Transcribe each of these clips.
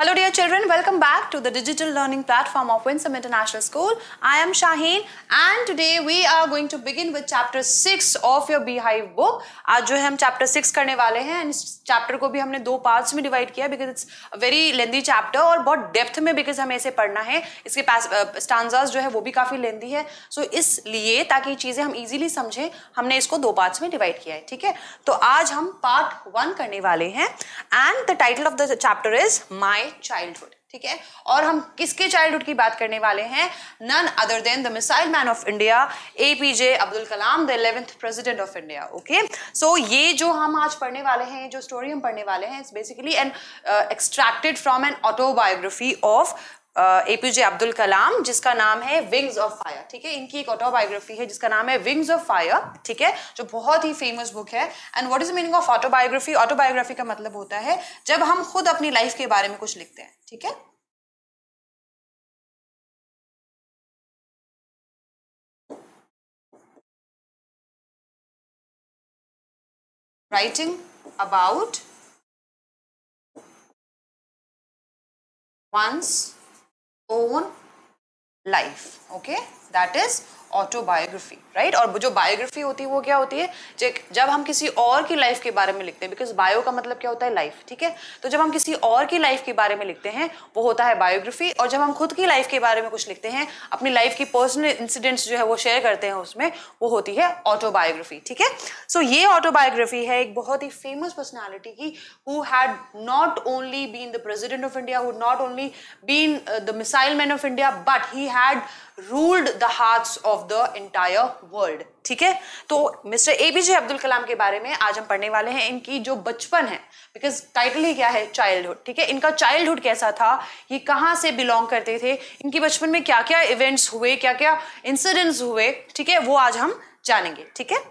Hello dear children, welcome back to the digital learning platform of Winsome International School. I am Shaheen and today we are going to begin with chapter 6 of your Beehive book. aaj jo hai hum chapter 6 karne wale hain and इस chapter को भी हमने दो parts में divide किया because it's a very lengthy chapter और बहुत depth में because हमें इसे पढ़ना है इसके पास stanzas जो है वो भी काफ़ी lengthy है so इसलिए ताकि चीज़ें हम easily समझें हमने इसको दो parts में divide किया है ठीक है तो आज हम part 1 करने वाले हैं and the title of the chapter is My my childhood ठीक है और हम किसके चाइल्डहुड की बात करने वाले हैं none other than the missile man of India APJ Abdul Kalam the eleventh president of India okay so ये जो हम आज पढ़ने वाले हैं जो स्टोरी हम पढ़ने वाले हैं it's basically an extracted from an autobiography of APJ Abdul Kalam जिसका नाम है विंग्स ऑफ फायर ठीक है इनकी एक ऑटोबायोग्राफी है जिसका नाम है विंग्स ऑफ फायर ठीक है जो बहुत ही फेमस बुक है and what is the meaning of autobiography autobiography का मतलब होता है जब हम खुद अपनी लाइफ के बारे में कुछ लिखते हैं ठीक है writing about one's own life okay that is autobiography right और जो बायोग्राफी होती है वो क्या होती है जब हम किसी और की लाइफ के बारे में लिखते हैं बिकॉज बायो का मतलब क्या होता है लाइफ ठीक है तो जब हम किसी और की लाइफ के बारे में लिखते हैं वो होता है बायोग्राफी और जब हम खुद की लाइफ के बारे में कुछ लिखते हैं अपनी लाइफ की पर्सनल इंसिडेंट्स जो है वो शेयर करते हैं उसमें वो होती है ऑटोबायोग्राफी ठीक है सो ये ऑटोबायोग्राफी है एक बहुत ही फेमस पर्सनैलिटी की who had not only been the president of India who not only been the missile man of India but he had ruled the hearts of the entire world ठीक है तो mister A B J Abdul Kalam के बारे में आज हम पढ़ने वाले हैं इनकी जो बचपन है बिकॉज टाइटल ही क्या है चाइल्डहुड ठीक है इनका चाइल्डहुड कैसा था ये कहाँ से बिलोंग करते थे इनके बचपन में क्या क्या इवेंट्स हुए क्या क्या इंसिडेंट्स हुए ठीक है वो आज हम जानेंगे ठीक है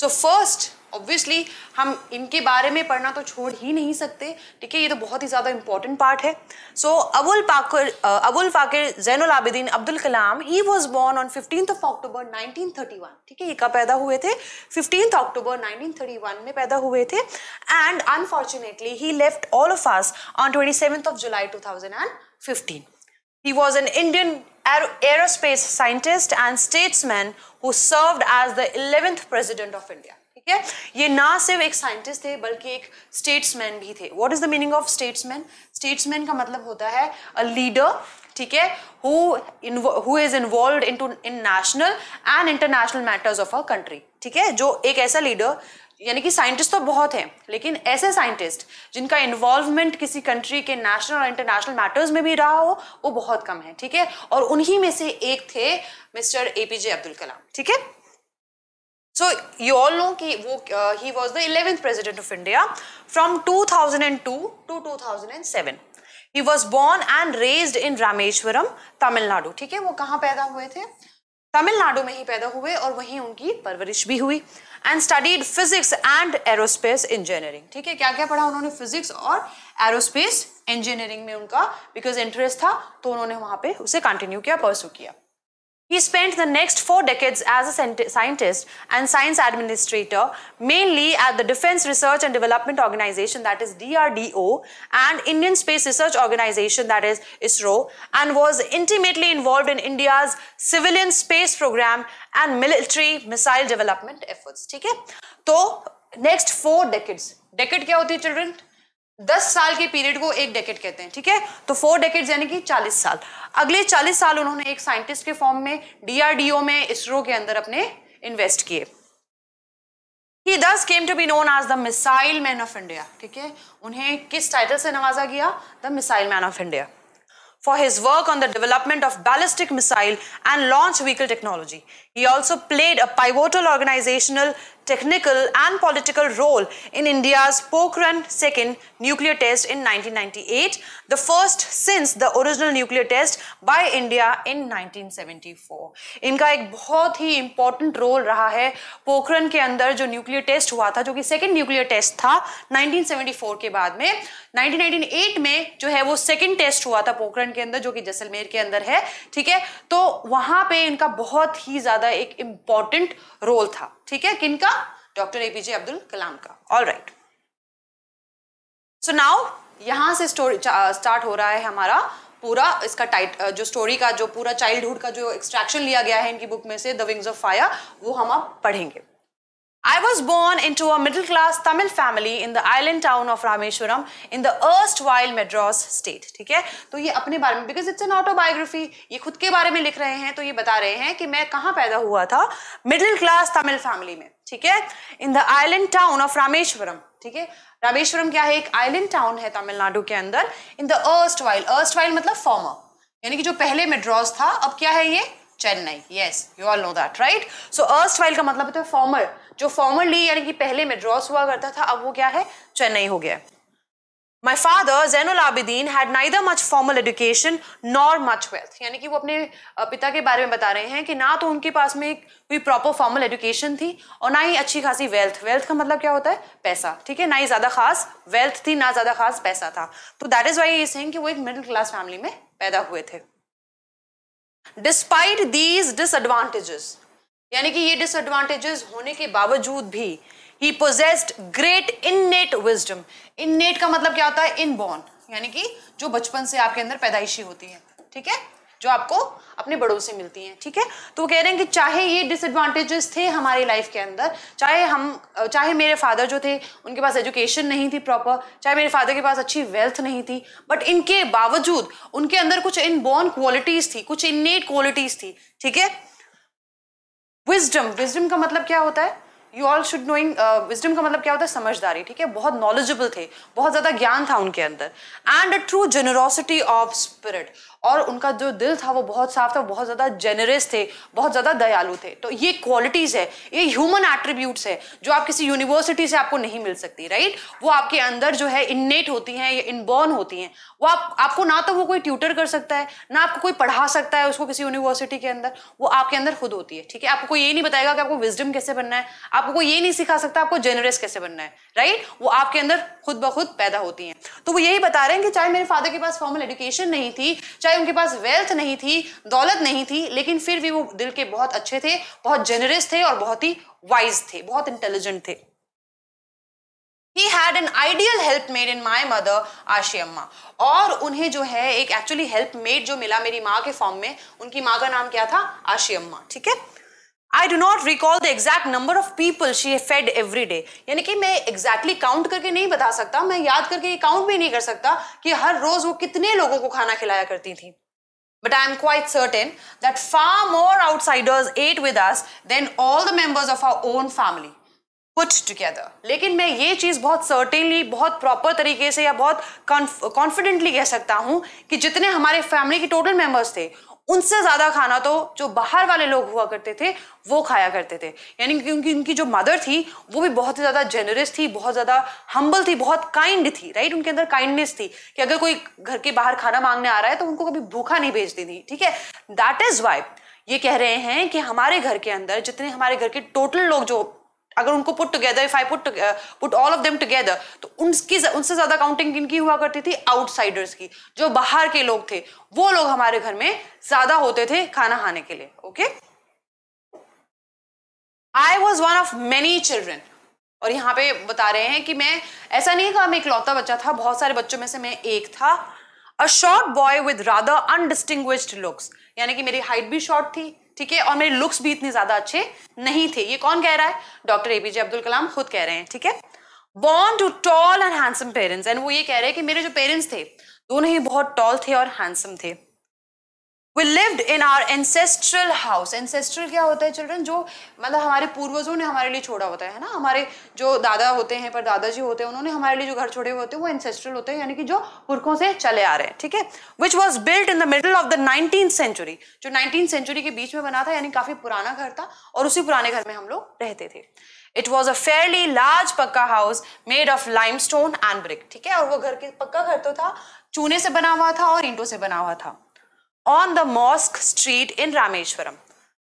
सो फर्स्ट ऑब्वियसली हम इनके बारे में पढ़ना तो छोड़ ही नहीं सकते ठीक है ये तो बहुत ही ज़्यादा इंपॉर्टेंट पार्ट है सो so, Abul Pakir Abul Fakir Jainul Abidin Abdul Kalam he was born on fifteen of October 1931 ठीक है ये कब पैदा हुए थे फिफ्टीन अक्टूबर 1931 में पैदा हुए थे and unfortunately he left all of us on twenty of July two he was an Indian aerospace scientist and statesman who served as the eleventh president of India है ये ना सिर्फ एक साइंटिस्ट थे बल्कि एक स्टेट्समैन भी थे what is the meaning of statesman statesman का मतलब होता है अ लीडर ठीक है who is involve in to in national and international matters of a country ठीक है जो एक ऐसा लीडर यानी कि साइंटिस्ट तो बहुत हैं लेकिन ऐसे साइंटिस्ट जिनका इन्वॉल्वमेंट किसी कंट्री के नेशनल और इंटरनेशनल मैटर्स में भी रहा हो वो बहुत कम है ठीक है और उन्हीं में से एक थे Mr A P J Abdul Kalam ठीक है कि वो he was the eleventh president of India from two thousand and two to two thousand and seven he was born and raised in Rameswaram Tamil Nadu ठीक है वो कहाँ पैदा हुए थे तमिलनाडु में ही पैदा हुए और वहीं उनकी परवरिश भी हुई and studied physics and aerospace engineering ठीक है क्या क्या पढ़ा उन्होंने फिजिक्स और एरोस्पेस इंजीनियरिंग में उनका बिकॉज इंटरेस्ट था तो उन्होंने वहां पे उसे कंटिन्यू किया परसू किया He spent the next four decades as a scientist and science administrator, mainly at the Defense Research and Development Organization, that is DRDO, and Indian Space Research Organization, that is ISRO, and was intimately involved in India's civilian space program and military missile development efforts. ठीक है? तो next four decades. Decade क्या होती है children? दस साल के period को एक डेकेट कहते हैं ठीक है तो फोर डेकेट यानी कि चालीस साल अगले चालीस साल उन्होंने एक साइंटिस्ट के फॉर्म में डीआरडीओ में इसरो के अंदर अपने इन्वेस्ट किए he thus came to be known as the missile man of India ठीक है उन्हें किस टाइटल से नवाजा गया the missile man of India for his work on the development of ballistic missile and launch vehicle technology. He also played a pivotal organizational technical and political role in India's Pokhran second nuclear test in 1998, the first since the original nuclear test by India in 1974. इनका एक बहुत ही important role रहा है पोखरन के अंदर जो nuclear test हुआ था जो कि second nuclear test था 1974 के बाद में 1998 में जो है वो सेकेंड टेस्ट हुआ था पोखरन के अंदर जो कि जैसलमेर के अंदर है ठीक है तो वहां पे इनका बहुत ही ज्यादा एक इम्पॉर्टेंट रोल था ठीक है किनका डॉक्टर एपीजे अब्दुल कलाम का ऑल राइट सो नाउ यहां से स्टोरी स्टार्ट हो रहा है हमारा पूरा इसका टाइट जो स्टोरी का जो पूरा चाइल्डहुड का जो एक्सट्रैक्शन लिया गया है इनकी बुक में से द विंग्स ऑफ फायर वो हम आप पढ़ेंगे I was born into a middle class Tamil family in the island town of Rameshwaram in the erstwhile Madras state. ठीक है तो ये अपने बारे में बिकॉज इट्स एन ऑटोबायोग्राफी ये खुद के बारे में लिख रहे हैं तो ये बता रहे हैं कि मैं कहाँ पैदा हुआ था मिडिल क्लास तमिल फैमिली में ठीक है in the island town of Rameswaram ठीक है रामेश्वरम क्या है एक आइलैंड टाउन है तमिलनाडु के अंदर इन द अर्स्टवाइल अर्स्टवाइल मतलब फॉर्मर यानी कि जो पहले मेड्रॉस था अब क्या है ये Chennai yes you all know that right so erstwhile का मतलब होता है फॉर्मर तो जो फॉर्मरली यानी कि पहले मेड्रॉस हुआ करता था अब वो क्या है चेन्नई हो गया है My father, Zainul Abidin, had neither much formal education nor much wealth. यानी कि वो अपने पिता के बारे में बता रहे हैं कि ना तो उनके पास में कोई प्रॉपर फॉर्मल एजुकेशन थी और ना ही अच्छी खासी वेल्थ वेल्थ का मतलब क्या होता है पैसा ठीक है ना ही ज़्यादा खास वेल्थ थी ना ज़्यादा खास पैसा था तो दैट इज़ वाई ये कि वो एक मिडिल क्लास फैमिली में पैदा हुए थे डिस्पाइट दीज डिसएडवांटेजेस यानी कि ये डिसएडवांटेजेस होने के बावजूद भी he possessed great innate wisdom innate का मतलब क्या होता है इनबॉर्न यानी कि जो बचपन से आपके अंदर पैदाइशी होती है ठीक है जो आपको अपने बड़ों से मिलती हैं ठीक है तो वो कह रहे हैं कि चाहे ये डिसएडवांटेजेस थे हमारी लाइफ के अंदर चाहे हम चाहे मेरे फादर जो थे उनके पास एजुकेशन नहीं थी प्रॉपर चाहे मेरे फादर के पास अच्छी वेल्थ नहीं थी बट इनके बावजूद उनके अंदर कुछ इनबॉर्न क्वालिटीज़ थी कुछ इननेट क्वालिटीज़ थी ठीक है विजडम विजडम का मतलब क्या होता है you all should knowing wisdom का मतलब क्या होता है समझदारी ठीक है बहुत नॉलेजेबल थे बहुत ज़्यादा ज्ञान था उनके अंदर and a true generosity of spirit और उनका जो दिल था वो बहुत साफ था बहुत ज़्यादा जेनरस थे बहुत ज़्यादा दयालु थे तो ये क्वालिटीज़ है ये ह्यूमन एट्रीब्यूट्स है जो आप किसी यूनिवर्सिटी से आपको नहीं मिल सकती राइट वो आपके अंदर जो है इननेट होती हैं या इनबॉर्न होती हैं वो आप आपको ना तो वो कोई ट्यूटर कर सकता है ना आपको कोई पढ़ा सकता है उसको किसी यूनिवर्सिटी के अंदर वो आपके अंदर खुद होती है ठीक है आपको ये नहीं बताएगा कि आपको विजडम कैसे बनना है आपको कोई ये नहीं सिखा सकता आपको जेनरस कैसे बनना है राइट वो आपके अंदर खुद ब खुद पैदा होती हैं तो वो यही बता रहे हैं कि चाहे मेरे फादर के पास फॉर्मल एडुकेशन नहीं थी चाहे चाहे उनके पास वेल्थ नहीं थी दौलत नहीं थी लेकिन फिर भी वो दिल के बहुत अच्छे थे बहुत जेनरस थे और बहुत ही वाइज थे बहुत इंटेलिजेंट थे he had an ideal helpmate in my mother Ashiamma और उन्हें जो है एक एक्चुअली हेल्प मेड जो मिला मेरी माँ के फॉर्म में उनकी माँ का नाम क्या था आशी अम्मा ठीक है I do not recall the exact number of people she fed every day. यानी कि मैं exactly count करके नहीं बता सकता मैं याद करके ये count भी नहीं कर सकता कि हर रोज वो कितने लोगों को खाना खिलाया करती थी But I am quite certain that far more outsiders ate with us than all the members of our own family put together. लेकिन मैं ये चीज़ बहुत certainly बहुत proper तरीके से या बहुत confidently कह सकता हूँ कि जितने हमारे family के total members थे उनसे ज़्यादा खाना तो जो बाहर वाले लोग हुआ करते थे वो खाया करते थे यानी क्योंकि उनकी जो मदर थी वो भी बहुत ही ज़्यादा जेनरस थी बहुत ज़्यादा हम्बल थी बहुत काइंड थी राइट उनके अंदर काइंडनेस थी कि अगर कोई घर के बाहर खाना मांगने आ रहा है तो उनको कभी भूखा नहीं भेजती थी ठीक है दैट इज़ वाई ये कह रहे हैं कि हमारे घर के अंदर जितने हमारे घर के टोटल लोग जो अगर उनको put together if I put put all of them together तो उनकी उनसे ज्यादा काउंटिंग किन की हुआ करती थी आउटसाइडर्स की जो बाहर के लोग थे वो लोग हमारे घर में ज्यादा होते थे खाना खाने के लिए okay I was one of many children और यहाँ पे बता रहे हैं कि मैं ऐसा नहीं कहा मैं इकलौता बच्चा था बहुत सारे बच्चों में से मैं एक था a short boy with rather undistinguished looks यानी कि मेरी हाइट भी शॉर्ट थी ठीक है और मेरे लुक्स भी इतने ज्यादा अच्छे नहीं थे ये कौन कह रहा है डॉक्टर एपीजे अब्दुल कलाम खुद कह रहे हैं ठीक है born to tall and handsome parents and वो ये कह रहे हैं कि मेरे जो पेरेंट्स थे दोनों ही बहुत टॉल थे और हैंडसम थे we lived in our ancestral house ancestral क्या होता है चिल्ड्रन जो मतलब हमारे पूर्वजों ने हमारे लिए छोड़ा होता है ना हमारे जो दादा होते हैं पर दादाजी होते हैं उन्होंने हमारे लिए जो घर छोड़े हुए होते हैं वो एंसेस्ट्रल होते हैं यानी कि जो पुरखों से चले आ रहे हैं ठीक है which was built in the middle of the nineteen century जो नाइनटीन सेंचुरी के बीच में बना था यानी काफी पुराना घर था और उसी पुराने घर में हम लोग रहते थे it was a fairly large pucca house made of limestone and brick ठीक है और वो घर के पक्का घर तो था चूने से बना हुआ था और ईंटों से बना हुआ था on the mosque street in Rameshwaram.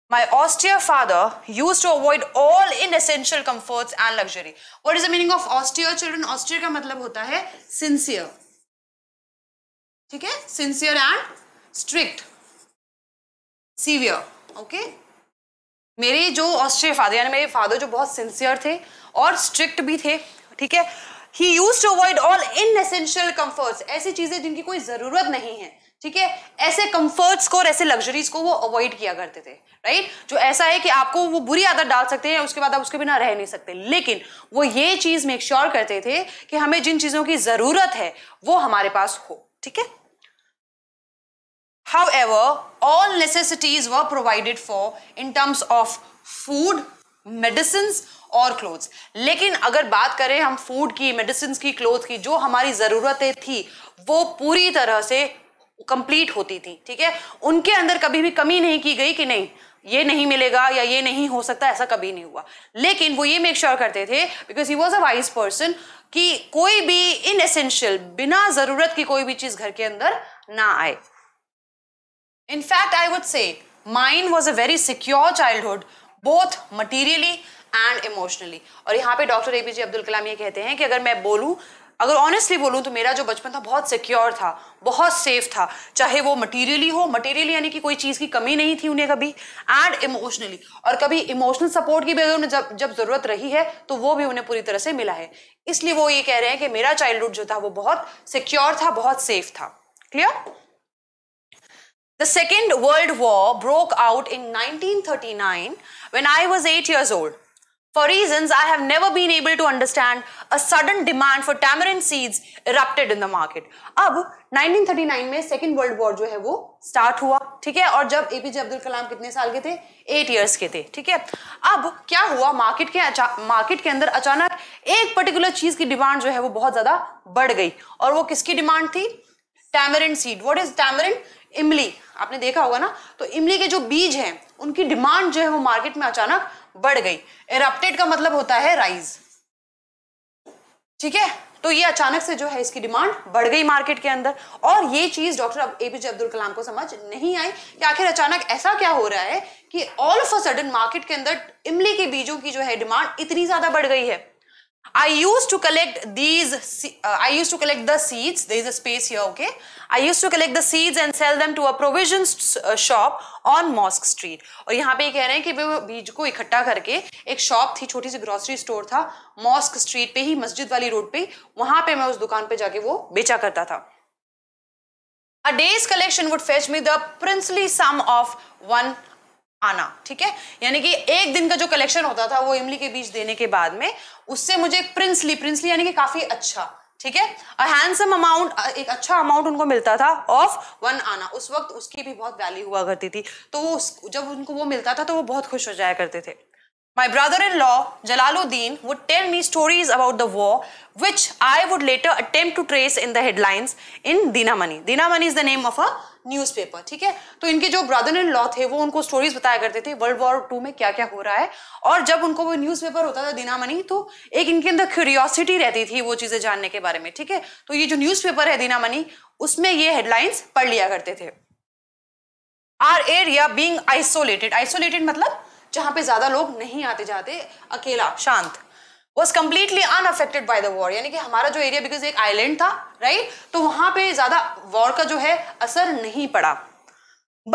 My austere father used to avoid all inessential comforts and luxury. What is the meaning of austere children? Austere का मतलब होता है sincere. ठीक है Sincere and strict. Severe. Okay? मेरे जो austere father यानी मेरे father जो बहुत sincere थे और strict भी थे ठीक है He used to avoid all inessential comforts. ऐसी चीज़ें जिनकी कोई ज़रूरत नहीं है ठीक है ऐसे कंफर्ट्स को और ऐसे लग्जरीज को वो अवॉइड किया करते थे राइट जो ऐसा है कि आपको वो बुरी आदत डाल सकते हैं उसके बाद आप उसके बिना रह नहीं सकते लेकिन वो ये चीज मेक श्योर sure करते थे कि हमें जिन चीजों की जरूरत है वो हमारे पास हो ठीक है however all necessities were provided for in terms of food medicine और क्लोथ लेकिन अगर बात करें हम फूड की मेडिसिन की क्लोथ की जो हमारी ज़रूरतें थी वो पूरी तरह से कंप्लीट होती थी ठीक है उनके अंदर कभी भी कमी नहीं की गई कि नहीं ये नहीं मिलेगा या ये नहीं हो सकता ऐसा कभी नहीं हुआ लेकिन वो ये मेक श्योर sure करते थे because he was a wise person कि कोई भी इन एसेंशियल बिना जरूरत की कोई भी चीज घर के अंदर ना आए in fact I would say mine was a very secure childhood both materially and emotionally और यहाँ पे doctor A P J Abdul Kalam ये कहते हैं कि अगर मैं बोलूँ अगर ऑनेस्टली बोलूँ तो मेरा जो बचपन था बहुत सिक्योर था बहुत सेफ था चाहे वो मटेरियली हो मटेरियली यानी कि कोई चीज़ की कमी नहीं थी उन्हें कभी एंड इमोशनली और कभी इमोशनल सपोर्ट की भी अगर उन्हें जब जब ज़रूरत रही है तो वो भी उन्हें पूरी तरह से मिला है इसलिए वो ये कह रहे हैं कि मेरा चाइल्डहुड जो था वो बहुत सिक्योर था बहुत सेफ था clear The Second World War broke out in 1939 when I was 8 years old. For reasons I have never been able to understand, a sudden demand for tamarind seeds erupted in the market. अब 1939 में second world war जो है वो start हुआ ठीक है और जब एपीजे अब्दुल कलाम कितने साल के थे एट ईयर्स के थे ठीक है अब क्या हुआ मार्केट के अचा, मार्केट के अंदर अचानक एक पर्टिकुलर चीज की डिमांड जो है वो बहुत ज्यादा बढ़ गई और वो किसकी डिमांड थी tamarind seed what is tamarind इमली आपने देखा होगा ना तो इमली के जो बीज हैं उनकी डिमांड जो है वो मार्केट में अचानक बढ़ गई एरप्टेड का मतलब होता है राइज ठीक है तो ये अचानक से जो है इसकी डिमांड बढ़ गई मार्केट के अंदर और ये चीज डॉक्टर एपीजे अब्दुल कलाम को समझ नहीं आई कि आखिर अचानक ऐसा क्या हो रहा है कि all of a sudden market के अंदर इमली के बीजों की जो है डिमांड इतनी ज्यादा बढ़ गई है I used to collect these, uh, I used to collect the seeds, there is a space here, okay. I used to collect the seeds and sell them to a provision shop on Mosque Street. और यहाँ पे ये कह रहे हैं कि वो बीज को इकट्ठा करके एक शॉप थी छोटी सी ग्रोसरी स्टोर था मॉस्क स्ट्रीट पे ही मस्जिद वाली रोड पे वहां पे मैं उस दुकान पे जाके वो बेचा करता था A day's collection would fetch me the princely sum of one आना ठीक है यानी कि एक दिन का जो कलेक्शन होता था वो इमली के बीच देने के बाद में उससे मुझे एक प्रिंसली प्रिंसली यानी कि काफी अच्छा ठीक है अ हैंडसम अमाउंट एक अच्छा अमाउंट उनको मिलता था ऑफ वन आना उस वक्त उसकी भी बहुत वैल्यू हुआ करती थी तो वो उस जब उनको वो मिलता था तो वो बहुत खुश हो जाया करते थे My brother-in-law, Jalaluddin, would tell me stories about the war, which I would later attempt to trace in the headlines in Dinamani. Dinamani is the name of a newspaper ठीक है तो इनके जो ब्रदर इन लॉ थे वो उनको stories बताया करते थे वर्ल्ड वॉर टू में क्या क्या हो रहा है और जब उनको वो न्यूज़पेपर होता था दिना मनी तो एक इनके अंदर क्यूरियोसिटी रहती थी वो चीज़ें जानने के बारे में ठीक है तो ये जो न्यूज़पेपर है दिना मनी उसमें ये हेडलाइंस पढ़ लिया करते थे our area being isolated isolated मतलब जहां पे ज़्यादा लोग नहीं आते जाते अकेला शांत was completely unaffected by the war यानी कि हमारा जो एरिया बिकॉज एक आइलैंड था राइट right? तो वहां पे ज्यादा वॉर का जो है असर नहीं पड़ा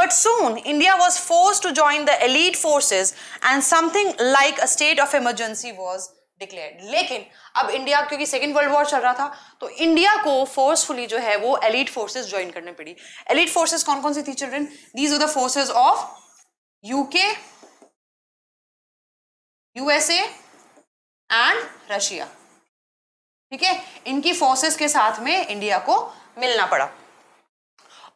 but soon India was force to join the allied forces and something like a state of emergency was declare लेकिन अब इंडिया क्योंकि सेकेंड वर्ल्ड वॉर चल रहा था तो इंडिया को फोर्सफुली जो है वो एलीड फोर्सेज ज्वाइन करने पड़ी एलीड फोर्सेज कौन कौन सी थी children these are the forces of UK USA and Russia ठीक है इनकी फोर्सेस के साथ में इंडिया को मिलना पड़ा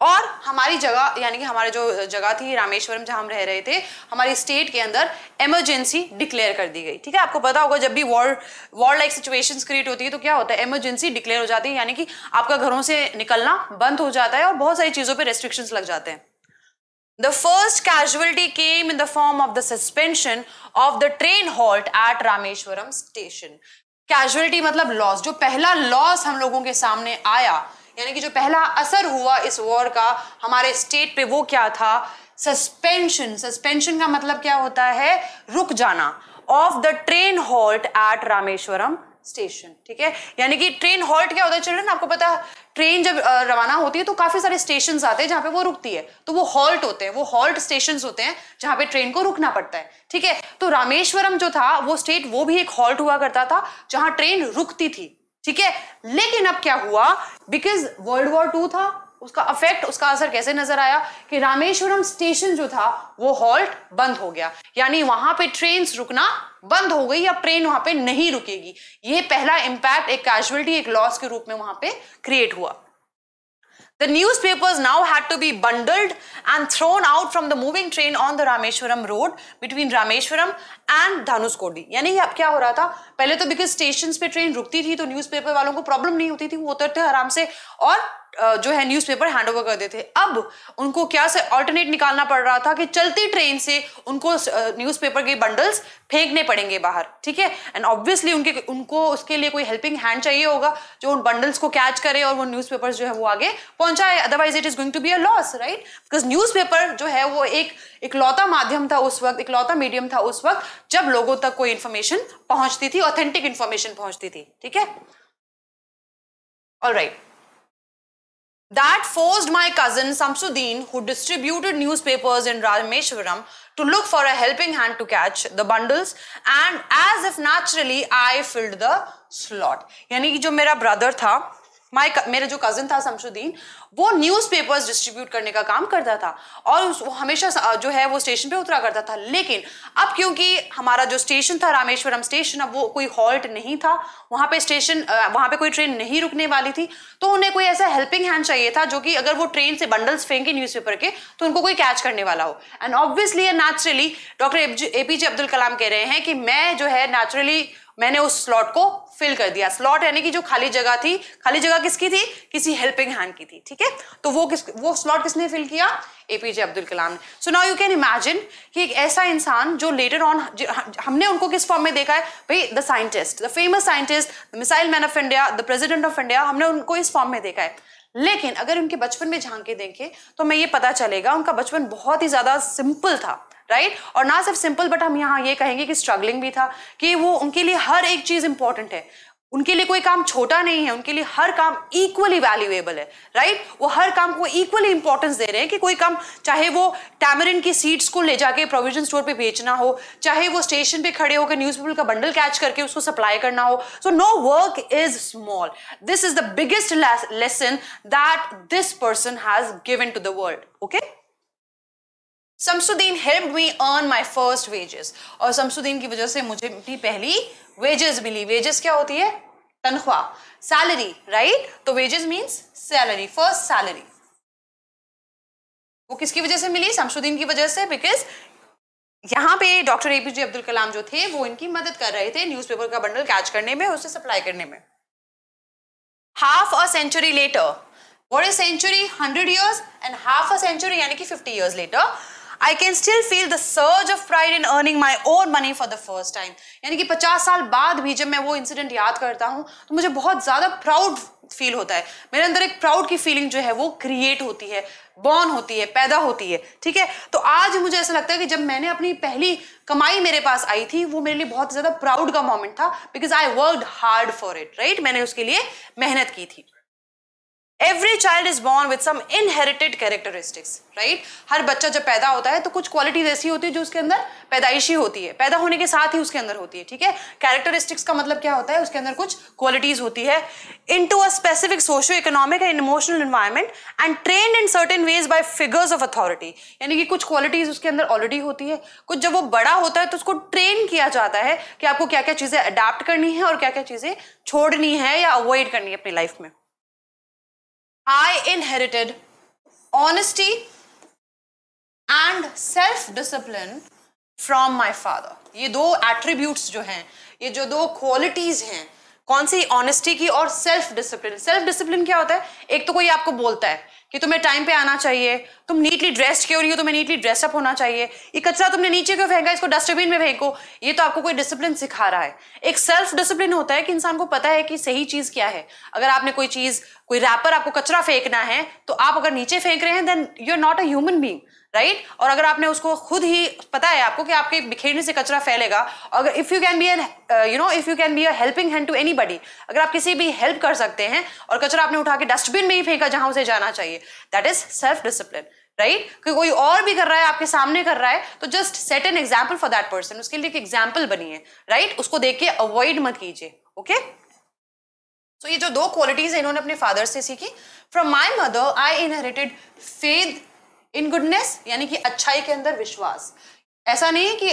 और हमारी जगह यानी कि हमारे जो जगह थी रामेश्वरम जहाँ हम रह रहे थे हमारी स्टेट के अंदर इमरजेंसी डिक्लेयर कर दी गई ठीक है आपको पता होगा जब भी war war like situations create होती है तो क्या होता है इमरजेंसी डिक्लेयर हो जाती है यानी कि आपका घरों से निकलना बंद हो जाता है और बहुत सारी चीज़ों पर रेस्ट्रिक्शंस लग जाते हैं The first casualty came in the form of the suspension of the train halt at Rameshwaram station. Casualty मतलब loss जो पहला loss हम लोगों के सामने आया यानी कि जो पहला असर हुआ इस war का हमारे state पे वो क्या था suspension suspension का मतलब क्या होता है रुक जाना of the train halt at Rameshwaram station ठीक है यानी कि ट्रेन हॉल्ट क्या होता है चिल्ड्रन आपको पता ट्रेन जब रवाना होती है तो काफी सारे स्टेशन आते हैं जहां पे वो रुकती है तो वो हॉल्ट होते हैं वो हॉल्ट स्टेशन होते हैं जहां पे ट्रेन को रुकना पड़ता है ठीक है तो रामेश्वरम जो था वो स्टेट वो भी एक हॉल्ट हुआ करता था जहां ट्रेन रुकती थी ठीक है लेकिन अब क्या हुआ बिकॉज वर्ल्ड वॉर टू था उसका अफेक्ट उसका असर कैसे नजर आया कि रामेश्वरम स्टेशन जो था वो हॉल्ट बंद हो गया यानी वहां पे ट्रेन रुकना बंद हो गई या ट्रेन वहां पे नहीं रुकेगी ये पहला इंपैक्ट एक कैजुअलिटी एक लॉस के रूप में वहां पे क्रिएट हुआ news newspapers now had to be bundled and thrown out from the moving train on the Rameswaram road between Rameswaram and Dhanushkodi यानी अब क्या हो रहा था पहले तो बिकॉज स्टेशन पे ट्रेन रुकती थी तो पेपर वालों को प्रॉब्लम नहीं होती थी वो उतरते आराम से और जो है न्यूज़पेपर हैंडओवर कर देते अब उनको क्या से ऑल्टरनेट निकालना पड़ रहा था कि चलती ट्रेन से उनको न्यूज़पेपर के बंडल्स फेंकने पड़ेंगे बाहर ठीक है एंड ऑब्वियसली उनके उनको उसके लिए कोई हेल्पिंग हैंड चाहिए होगा जो उन बंडल्स को कैच करे और वो न्यूज जो है वो आगे पहुंचाए otherwise it is going to be a loss right because news जो है वो एक इकलौता माध्यम था उस वक्त इकलौता मीडियम था उस वक्त जब लोगों तक कोई इंफॉर्मेशन पहुंचती थी ऑथेंटिक इंफॉर्मेशन पहुंचती थी ठीक है all right That forced my cousin Samsudeen, who distributed newspapers in Rameshwaram, to look for a helping hand to catch the bundles. And as if naturally, I filled the slot. यानी कि जो मेरा brother था, my मेरा जो cousin था शमशुद्दीन वो newspapers distribute करने का काम करता था और वो हमेशा जो है वो स्टेशन पे उतरा करता था लेकिन अब क्योंकि हमारा जो स्टेशन था रामेश्वरम स्टेशन अब वो कोई हॉल्ट नहीं था वहाँ पे स्टेशन वहाँ पे कोई ट्रेन नहीं रुकने वाली थी तो उन्हें कोई ऐसा हेल्पिंग हैंड चाहिए था जो कि अगर वो ट्रेन से बंडल्स फेंके न्यूज़पेपर के तो उनको कोई कैच करने वाला हो and obviously and naturally doctor A P J Abdul Kalam कह रहे हैं कि मैं जो है नेचुरली मैंने उस स्लॉट को फिल कर दिया स्लॉट यानी कि जो खाली जगह थी खाली जगह किसकी थी किसी हेल्पिंग हैंड की थी ठीक है तो वो किस वो स्लॉट किसने फिल किया एपीजे अब्दुल कलाम ने so now you can imagine कि एक ऐसा इंसान जो लेटर ऑन हमने उनको किस फॉर्म में देखा है भाई the scientist the famous scientist the missile man of India the president of India हमने उनको इस फॉर्म में देखा है लेकिन अगर उनके बचपन में झांके देखें तो हमें ये पता चलेगा उनका बचपन बहुत ही ज़्यादा सिंपल था राइट और ना सिर्फ सिंपल बट हम यहाँ ये कहेंगे कि स्ट्रगलिंग भी था कि वो उनके लिए हर एक चीज इंपॉर्टेंट है उनके लिए कोई काम छोटा नहीं है उनके लिए हर काम इक्वली वैल्यूएबल है राइट वो हर काम को इक्वली इंपॉर्टेंस दे रहे हैं कि कोई काम चाहे वो टैमरिन की सीड्स को ले जाके प्रोविजन स्टोर पे बेचना हो चाहे वो स्टेशन पे खड़े होकर न्यूज का बंडल कैच करके उसको सप्लाई करना हो so no work is small this is the biggest lesson that this person has given to the world okay Shamsuddin help me earn my first wages और शमसुद्दीन की वजह से मुझे अपनी पहली वेजेस मिली वेजेस क्या होती है तनख्वाह सैलरी राइट तो wages means salary first salary वो किसकी वजह से मिली शमसुद्दीन की वजह से बिकॉज यहाँ पे डॉक्टर एपीजे अब्दुल कलाम जो थे वो इनकी मदद कर रहे थे न्यूज़पेपर का बंडल कैच करने में उसे सप्लाई करने में half a century later what is century hundred years and half a century यानी कि fifty years later I can still feel the surge of pride in earning my own money for the first time यानी कि पचास साल बाद भी जब मैं वो इंसिडेंट याद करता हूँ तो मुझे बहुत ज़्यादा प्राउड फील होता है मेरे अंदर एक प्राउड की फीलिंग जो है वो क्रिएट होती है बॉर्न होती है पैदा होती है ठीक है तो आज मुझे ऐसा लगता है कि जब मैंने अपनी पहली कमाई मेरे पास आई थी वो मेरे लिए बहुत ज़्यादा प्राउड का मोमेंट था because I work hard for it right मैंने उसके लिए मेहनत की थी every child is born with some inherited characteristics right हर बच्चा जब पैदा होता है तो कुछ क्वालिटीज ऐसी होती है जो उसके अंदर पैदाइशी होती है पैदा होने के साथ ही उसके अंदर होती है ठीक है कैरेक्टरिस्टिक्स का मतलब क्या होता है उसके अंदर कुछ क्वालिटीज होती है in to a specific socio economic and emotional environment and train in certain ways by figures of authority यानी कि कुछ क्वालिटीज उसके अंदर ऑलरेडी होती है कुछ जब वो बड़ा होता है तो उसको ट्रेन किया जाता है कि आपको क्या क्या चीज़ें अडेप्ट करनी है और क्या क्या चीज़ें छोड़नी है या अवॉइड करनी है अपनी लाइफ में I inherited honesty and self discipline from my father. ये दो attributes जो हैं ये जो दो qualities हैं कौन सी ऑनेस्टी की और सेल्फ डिसिप्लिन सेल्फ डिसिप्लिन क्या होता है एक तो कोई आपको बोलता है कि तुम्हें टाइम पे आना चाहिए तुम नीटली ड्रेस्ड क्यों रही हो तुम्हें नीटली ड्रेसअप होना चाहिए ये कचरा तुमने नीचे क्यों फेंका इसको डस्टबिन में फेंको ये तो आपको कोई डिसिप्लिन सिखा रहा है एक सेल्फ डिसिप्लिन होता है कि इंसान को पता है कि सही चीज़ क्या है अगर आपने कोई चीज़ कोई रैपर आपको कचरा फेंकना है तो आप अगर नीचे फेंक रहे हैं then you are not a human being right और अगर आपने उसको खुद ही पता है आपको कि आपके बिखेरने से कचरा फैलेगा अगर if you can be an you know if you can be a helping hand to any अगर आप किसी भी हेल्प कर सकते हैं और कचरा आपने उठा के डस्टबिन में ही फेंका जहां उसे जाना चाहिए that is self discipline right कि कोई और भी कर रहा है आपके सामने कर रहा है तो just set an example for that person उसके लिए एक एग्जाम्पल बनिए राइट right? उसको देख के अवॉइड मत कीजिए ओके okay? सो ये जो दो क्वालिटीज है इन्होंने अपने फादर से सीखी from my mother I inherited faith in goodness यानी कि अच्छाई के अंदर विश्वास ऐसा नहीं कि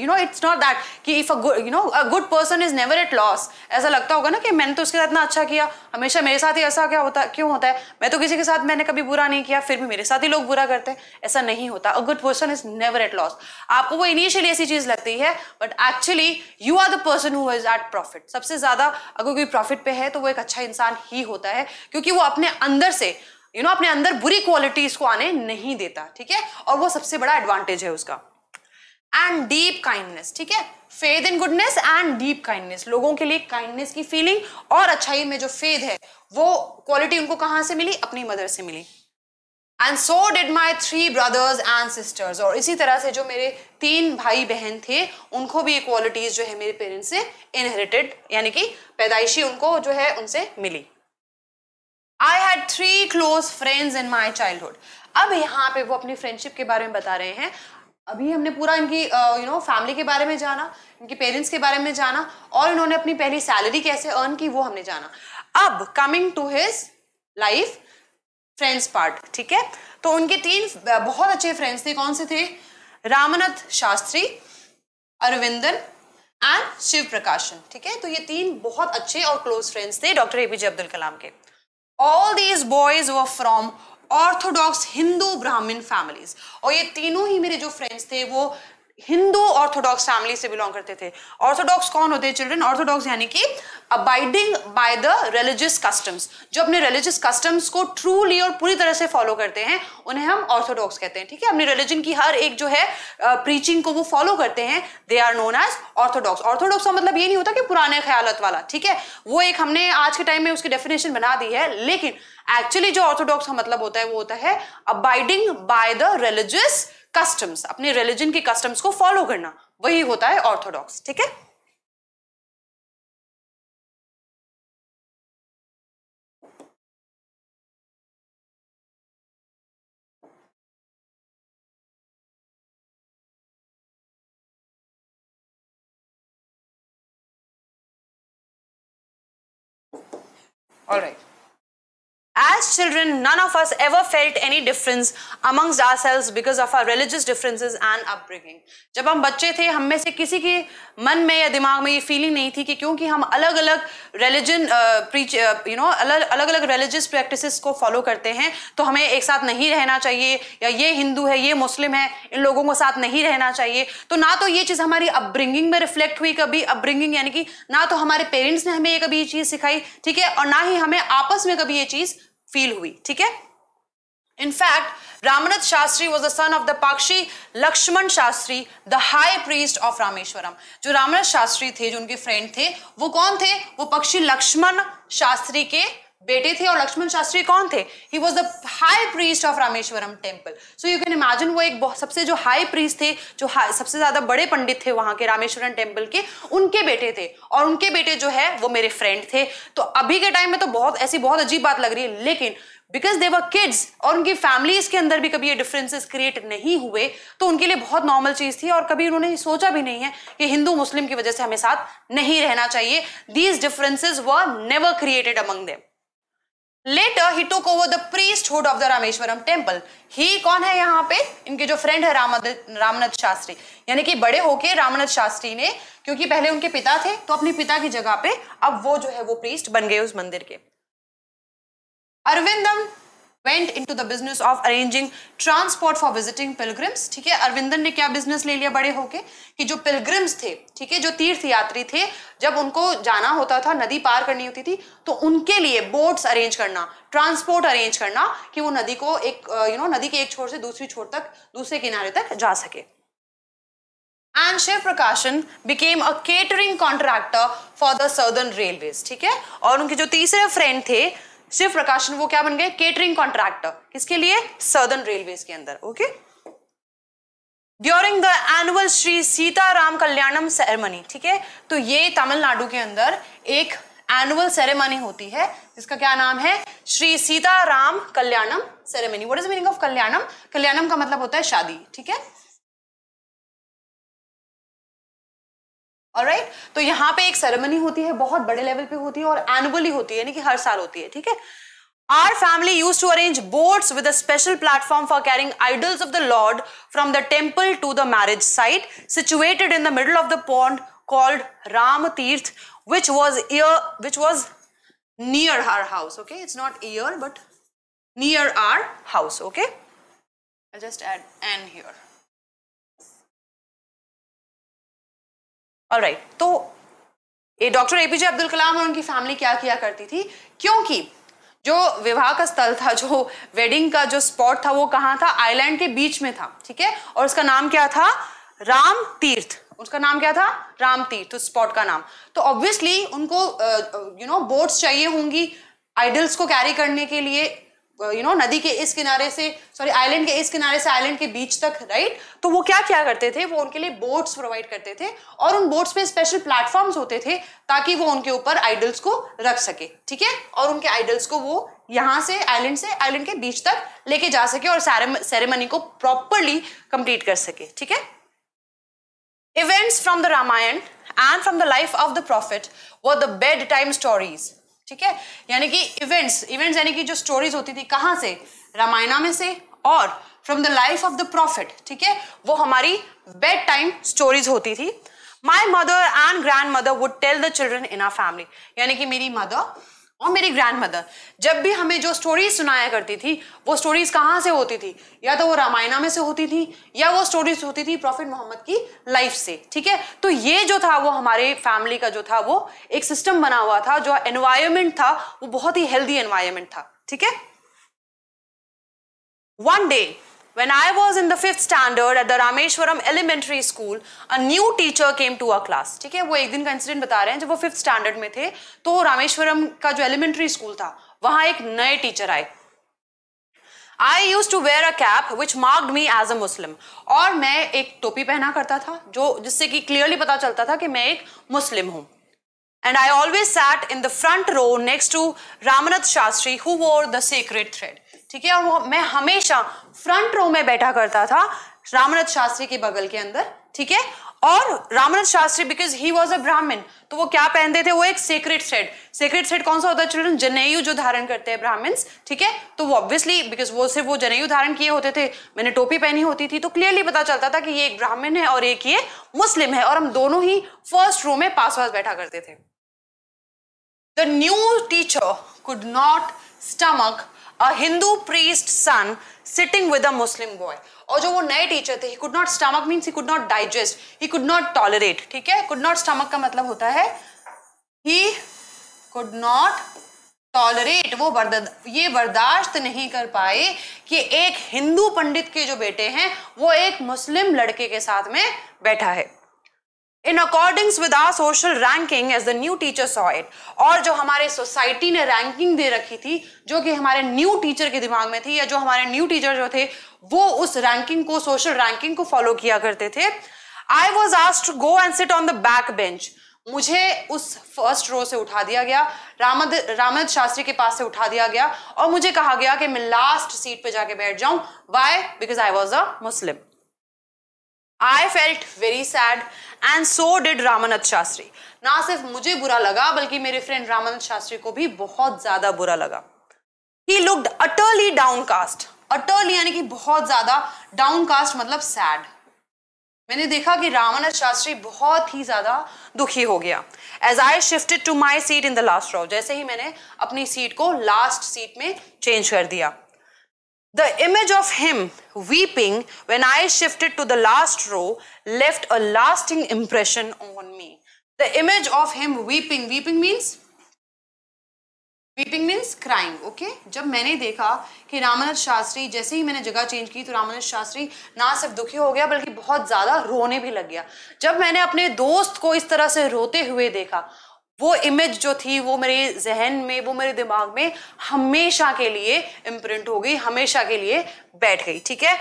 you know it's not that कि if a you know a good person is never at loss ऐसा लगता होगा ना कि मैंने तो उसके साथ ना अच्छा किया हमेशा मेरे साथ ही ऐसा क्या होता क्यों होता है मैं तो किसी के साथ मैंने कभी बुरा नहीं किया फिर भी मेरे साथ ही लोग बुरा करते हैं ऐसा नहीं होता a good person is never at loss आपको वो इनिशियली ऐसी चीज लगती है but actually you are the person who is at profit सबसे ज्यादा अगर कोई प्रॉफिट पे है तो वो एक अच्छा इंसान ही होता है क्योंकि वो अपने अंदर से यू you नो know, अपने अंदर बुरी क्वालिटीज को आने नहीं देता ठीक है और वो सबसे बड़ा एडवांटेज है उसका एंड डीप काइंडनेस ठीक है faith in goodness and deep kindness लोगों के लिए काइंडनेस की फीलिंग और अच्छाई में जो फेद है वो क्वालिटी उनको कहां से मिली अपनी मदर से मिली and so did my three brothers and sisters और इसी तरह से जो मेरे तीन भाई बहन थे उनको भी ये क्वालिटीज जो है मेरे पेरेंट्स से इनहेरिटेड यानी कि पैदाइशी उनको जो है उनसे मिली I had three close friends in my childhood अब यहाँ पे वो अपनी फ्रेंडशिप के बारे में बता रहे हैं अभी हमने पूरा इनकी यू नो फैमिली के बारे में जाना इनके पेरेंट्स के बारे में जाना और इन्होंने अपनी पहली सैलरी कैसे अर्न की वो हमने जाना अब coming to his life friends part ठीक है तो उनके तीन बहुत अच्छे फ्रेंड्स थे कौन से थे रामनाथ शास्त्री अरविंदन एंड शिव प्रकाशन ठीक है तो ये तीन बहुत अच्छे और क्लोज फ्रेंड्स थे डॉक्टर एपीजे अब्दुल कलाम के all these boys were from orthodox Hindu Brahmin families. और ये तीनों ही मेरे जो friends थे वो हिंदू ऑर्थोडॉक्स फैमिली से बिलोंग करते थे ऑर्थोडॉक्स कौन होते हैं चिल्ड्रन ऑर्थोडॉक्स यानी कि abiding by the religious customs जो अपने रिलीजियस कस्टम्स को ट्रूली और पूरी तरह से फॉलो करते हैं उन्हें हम ऑर्थोडॉक्स कहते हैं ठीक है अपने रिलीजन की हर एक जो है प्रीचिंग को वो फॉलो करते हैं they are known as orthodox orthodox का मतलब ये नहीं होता कि पुराने ख्यालत वाला ठीक है वो एक हमने आज के टाइम में उसकी डेफिनेशन बना दी है लेकिन एक्चुअली जो ऑर्थोडॉक्स का मतलब होता है वो होता है abiding by the religious customs अपने रिलीजन के कस्टम्स को फॉलो करना वही होता है ऑर्थोडॉक्स ठीक है All right. as children, none of us ever felt any difference amongst ourselves because of our religious differences and upbringing. जब हम बच्चे थे हम में से किसी के मन में या दिमाग में ये फीलिंग नहीं थी कि क्योंकि हम अलग अलग रिलीजन यू नो अलग अलग अलग रिलीजियस प्रैक्टिस को फॉलो करते हैं तो हमें एक साथ नहीं रहना चाहिए या ये हिंदू है ये मुस्लिम है इन लोगों के साथ नहीं रहना चाहिए तो ना तो ये चीज़ हमारी अपब्रिंगिंग में रिफ्लेक्ट हुई कभी अपब्रिंगिंग यानी कि ना तो हमारे पेरेंट्स ने हमें ये कभी ये चीज़ सिखाई ठीक है और ना ही हमें आपस में कभी ये चीज़ फील हुई ठीक है in fact Ramnath Shastri was the son of the Pakshi Lakshman Shastri the high priest of Rameswaram जो रामनाथ शास्त्री थे जो उनके फ्रेंड थे वो कौन थे वो पक्षी लक्ष्मण शास्त्री के बेटे थे और लक्ष्मण शास्त्री कौन थे he was the high priest of Rameswaram temple so you can imagine वो एक सबसे जो हाई प्रीस्ट थे जो सबसे ज्यादा बड़े पंडित थे वहां के रामेश्वरम टेम्पल के उनके बेटे थे और उनके बेटे जो है वो मेरे फ्रेंड थे तो अभी के टाइम में तो बहुत ऐसी बहुत अजीब बात लग रही है लेकिन बिकॉज दे वर किड्स और उनकी फैमिलीज के अंदर भी कभी ये डिफरेंसेस क्रिएट नहीं हुए तो उनके लिए बहुत नॉर्मल चीज़ थी और कभी उन्होंने सोचा भी नहीं है कि हिंदू मुस्लिम की वजह से हमें साथ नहीं रहना चाहिए these differences were never created among them later he took over the hood of the Rameswaram temple he कौन है यहाँ पे इनके जो फ्रेंड है राम रामनाथ शास्त्री यानी कि बड़े होके रामनाथ शास्त्री ने क्योंकि पहले उनके पिता थे तो अपने पिता की जगह पे अब वो जो है वो प्रीस्ट बन गए उस मंदिर के अरविंदम went into the business of arranging transport for visiting pilgrims ठीक है अरविंदन ने क्या business ले लिया बड़े होके कि जो पिलग्रिम्स थे ठीक है जो तीर्थ थे जब उनको जाना होता था नदी पार करनी होती थी तो उनके लिए बोट्स अरेंज करना ट्रांसपोर्ट अरेंज करना कि वो नदी को एक यू you नो know, नदी के एक छोर से दूसरी छोर तक दूसरे किनारे तक जा सके and Shiv Prakashan became a catering contractor for the southern railways ठीक है और उनके जो तीसरे फ्रेंड थे शिव प्रकाशन वो क्या बन गए केटरिंग कॉन्ट्रैक्टर किसके लिए सदर्न रेलवे के अंदर okay during the annual Shri Sitaram Kalyanam ceremony ठीक है तो ये तमिलनाडु के अंदर एक एनुअल सेरेमनी होती है जिसका क्या नाम है Shri Sitaram Kalyanam ceremony meaning is meaning of Kalyanam Kalyanam का मतलब होता है शादी ठीक है राइट right? तो यहाँ पे एक सेरेमनी होती है बहुत बड़े लेवल पे होती है और एनुअली होती है यानी कि हर साल होती है ठीक है our family used to arrange board with special platform for carrying idols of the lord from the temple to the marriage site situated in the middle of the pond called Ram Tirtha which was ear which was near our house okay it's not ear but near our house okay just add an N here alright ये doctor APJ Abdul Kalam और उनकी family क्या किया करती थी क्योंकि जो विवाह का स्थल था जो वेडिंग का जो स्पॉट था वो कहाँ था आइलैंड के बीच में था ठीक है और उसका नाम क्या था राम तीर्थ उसका नाम क्या था राम तीर्थ उस स्पॉट का नाम तो ऑब्वियसली उनको यू नो बोट्स चाहिए होंगी आइडल्स को कैरी करने के लिए यू नो नदी के इस किनारे से सॉरी आइलैंड के इस किनारे से आइलैंड के बीच तक राइट तो वो क्या क्या करते थे वो उनके लिए बोट्स प्रोवाइड करते थे और उन बोट्स में स्पेशल प्लेटफॉर्म्स होते थे ताकि वो उनके ऊपर आइडल्स को रख सके ठीक है और उनके आइडल्स को वो यहाँ से आइलैंड से आइलैंड के बीच तक लेके जा सके और सेरेमनी को प्रॉपरली कंप्लीट कर सके ठीक है events from the Ramayan and from the life of the prophet were the bed time stories ठीक है यानी कि इवेंट्स इवेंट्स यानी कि जो स्टोरीज होती थी कहाँ से रामायणा में से और from the life of the prophet ठीक है वो हमारी बेड टाइम स्टोरीज होती थी my mother and grandmother would tell the children in our family यानी कि मेरी मदर और मेरी ग्रैंड मदर जब भी हमें जो स्टोरीज सुनाया करती थी वो स्टोरीज कहाँ से होती थी या तो वो रामायणा में से होती थी या वो स्टोरीज होती थी प्रॉफिट मोहम्मद की लाइफ से ठीक है तो ये जो था वो हमारे फैमिली का जो था वो एक सिस्टम बना हुआ था जो एनवायरमेंट था वो बहुत ही हेल्दी एनवायरमेंट था ठीक है one day When I was in the fifth standard at the Rameshwaram Elementary School, a new teacher came to our class. ठीक है वो एक दिन का इंसिडेंट बता रहे हैं जब वो फिफ्थ स्टैंडर्ड में थे तो रामेश्वरम का जो एलिमेंट्री स्कूल था वहां एक नए टीचर आए I used to wear a cap which marked me as a Muslim और मैं एक टोपी पहना करता था जो जिससे कि क्लियरली पता चलता था कि मैं एक मुस्लिम हूँ and I always sat in the front row next to Ramnath Shastri who wore the secret thread ठीक है और वो मैं हमेशा फ्रंट रो में बैठा करता था रामनाथ शास्त्री के बगल के अंदर ठीक है और Ramnath Shastri because he was a Brahmin तो वो क्या पहनते थे वो एक सीक्रेट सेट सीक्रेट सेट कौन सा होता है चिल्ड्रन जनेयू जो धारण करते हैं ब्राह्मण्स ठीक है तो वो ऑब्वियसली बिकॉज वो सिर्फ वो जनेयू धारण किए होते थे मैंने टोपी पहनी होती थी तो क्लियरली पता चलता था कि ये एक ब्राह्मण है और एक ये मुस्लिम है और हम दोनों ही फर्स्ट रो में पास पास बैठा करते थे the new teacher could not stomach a Hindu priest son sitting with a Muslim boy और जो वो नए टीचर थे he could not stomach means he could not digest he could not tolerate ठीक है कुड नॉट स्टमक का मतलब होता है ही कुड नॉट टॉलरेट वो बर्द ये बर्दाश्त नहीं कर पाए कि एक हिंदू पंडित के जो बेटे हैं वो एक मुस्लिम लड़के के साथ में बैठा है in accordance with our social ranking as the new teacher saw it और जो हमारे सोसाइटी ने रैंकिंग दे रखी थी जो कि हमारे न्यू टीचर के दिमाग में थी या जो हमारे न्यू टीचर जो थे वो उस रैंकिंग को सोशल रैंकिंग को फॉलो किया करते थे I was asked go and sit on the back bench मुझे उस फर्स्ट रो से उठा दिया गया रामद रामद शास्त्री के पास से उठा दिया गया और मुझे कहा गया कि मैं लास्ट सीट पे जाके बैठ जाऊं why because I was a Muslim I felt very sad and so did Ramanand Shastri ना सिर्फ मुझे बुरा लगा बल्कि मेरे फ्रेंड रामानंद शास्त्री को भी बहुत ज्यादा बुरा लगा he looked down cast utterly यानी कि बहुत ज्यादा डाउन कास्ट मतलब सैड मैंने देखा कि रामानंद शास्त्री बहुत ही ज्यादा दुखी हो गया as I shifted to my seat in the last row जैसे ही मैंने अपनी सीट को लास्ट सीट में चेंज कर दिया The image of him weeping when I shifted to the last row left a lasting impression on me. The image of him weeping, weeping means Weeping means crying, okay? जब मैंने देखा कि रामानंद शास्त्री जैसे ही मैंने जगह चेंज की तो रामानंद शास्त्री ना सिर्फ दुखी हो गया बल्कि बहुत ज़्यादा रोने भी लग गया जब मैंने अपने दोस्त को इस तरह से रोते हुए देखा वो इमेज जो थी वो मेरे जहन में वो मेरे दिमाग में हमेशा के लिए इम्प्रिंट हो गई हमेशा के लिए बैठ गई ठीक है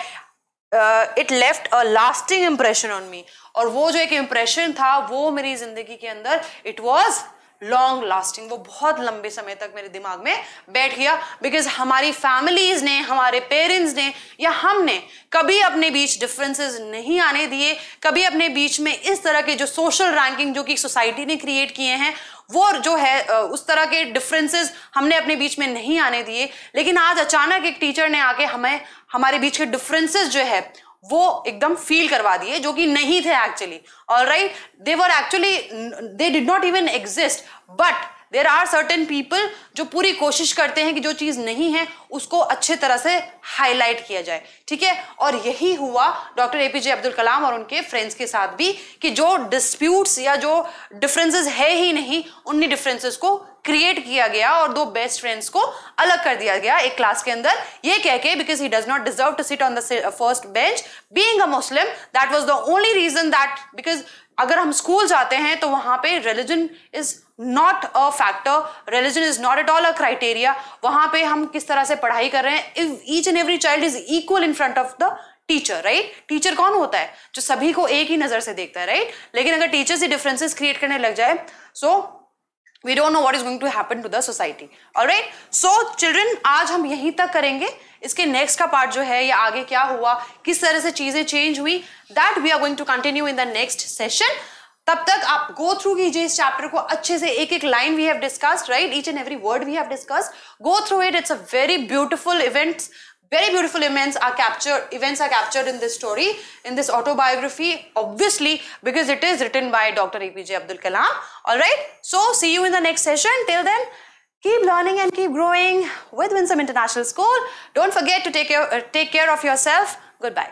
it left a lasting impression on me और वो जो एक इम्प्रेशन था वो मेरी जिंदगी के अंदर इट वॉज लॉन्ग लास्टिंग वो बहुत लंबे समय तक मेरे दिमाग में बैठ गया बिकॉज हमारी फैमिलीज ने हमारे पेरेंट्स ने या हमने कभी अपने बीच डिफरेंसेस नहीं आने दिए कभी अपने बीच में इस तरह के जो सोशल रैंकिंग जो कि सोसाइटी ने क्रिएट किए हैं वो जो है उस तरह के डिफरेंसेस हमने अपने बीच में नहीं आने दिए लेकिन आज अचानक एक टीचर ने आके हमें हमारे बीच के डिफरेंसेस जो है वो एकदम फील करवा दिए जो कि नहीं थे एक्चुअली और right they were actually they did not even exist but there are certain people जो पूरी कोशिश करते हैं कि जो चीज़ नहीं है उसको अच्छे तरह से हाईलाइट किया जाए ठीक है और यही हुआ doctor A P J Abdul Kalam और उनके फ्रेंड्स के साथ भी कि जो डिस्प्यूट्स या जो डिफरेंसेस है ही नहीं उन डिफरेंसेस को क्रिएट किया गया और दो बेस्ट फ्रेंड्स को अलग कर दिया गया एक क्लास के अंदर ये कह के because he does not deserve to sit on the first bench being a Muslim that was the only reason that because अगर हम स्कूल जाते हैं तो वहां पे religion is not a factor religion is not at all a criteria वहां पे हम किस तरह से पढ़ाई कर रहे हैं if each and every child is equal in front of the teacher right teacher कौन होता है जो सभी को एक ही नजर से देखता है राइट right? लेकिन अगर टीचर से डिफरेंसेस क्रिएट करने लग जाए so so, we don't know what is going to happen to the society और राइट सो चिल्ड्रन आज हम यहीं तक करेंगे इसके नेक्स्ट का पार्ट जो है या आगे क्या हुआ किस तरह से चीजें चेंज हुई that we are going to continue in the next session तब तक आप गो थ्रू कीजिए इस चैप्टर को अच्छे से एक एक line we have discussed right each and every word we have discussed go through it it's a very beautiful events Very beautiful events are captured, events are captured in this story, in this autobiography, obviously, because it is written by Dr. APJ Abdul Kalam. Alright, so see you in the next session. Till then, keep learning and keep growing with Winsome International School. Don't forget to take care, uh, take care of yourself. Goodbye.